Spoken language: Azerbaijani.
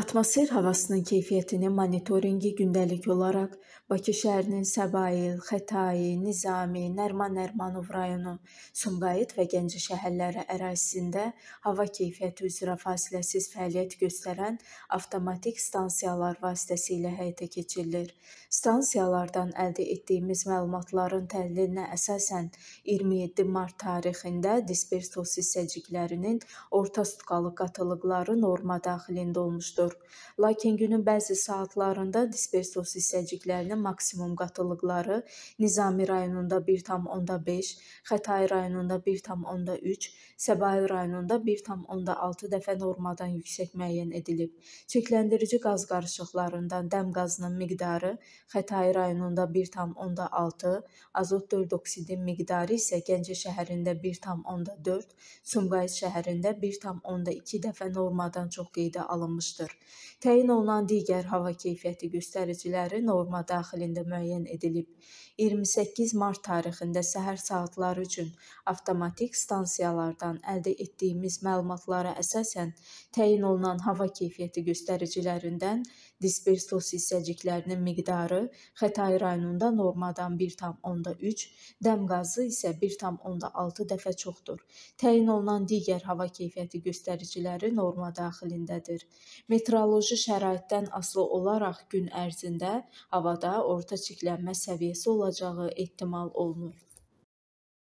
Atmosfer havasının keyfiyyətini monitorinqi gündəlik olaraq Bakı şəhərinin Səbail, Xətai, Nizami, Nəriman-Nərimanov rayonu, Sumqayıt və Gəncə şəhərləri ərazisində hava keyfiyyəti üzrə fasiləsiz fəaliyyət göstərən avtomatik stansiyalar vasitəsilə həyata keçirilir. Stansiyalardan əldə etdiyimiz məlumatların təhlilinə əsasən 27 mart tarixində dispersos hissəciklərinin orta tutqalıq qatılıqları norma daxilində olmuşdur yoxdur. Lakin günün bəzi saatlarında dispersos hissəciklərinin maksimum qatılıqları Nizami rayonunda 1.5, Xətai rayonunda 1.3, Səbail rayonunda 1.6 dəfə normadan yüksək müəyyən edilib. Çirkləndirici qaz qarışıqlarından dəm qazının miqdarı Xətai rayonunda 1.6, azot 4 oksidin miqdarı isə Gəncə şəhərində 1.4, Sumqayıt şəhərində 1.2 dəfə normadan çox qeydə alınmışdır olunur. Təyin olunan digər hava keyfiyyəti göstəriciləri norma daxilində müəyyən edilib. 28 mart tarixində səhər saatları üçün avtomatik stansiyalardan əldə etdiyimiz məlumatlara əsasən təyin olunan hava keyfiyyəti göstəricilərindən dispers toz hissəciklərinin miqdarı Xətai rayonunda normadan 1,3, dəm qazı isə 1,6 dəfə çoxdur. Təyin olunan digər hava keyfiyyəti göstəriciləri norma daxilindədir. Met Metroloji şəraitdən asılı olaraq gün ərzində havada orta çirklənmə səviyyəsi olacağı ehtimal olunur.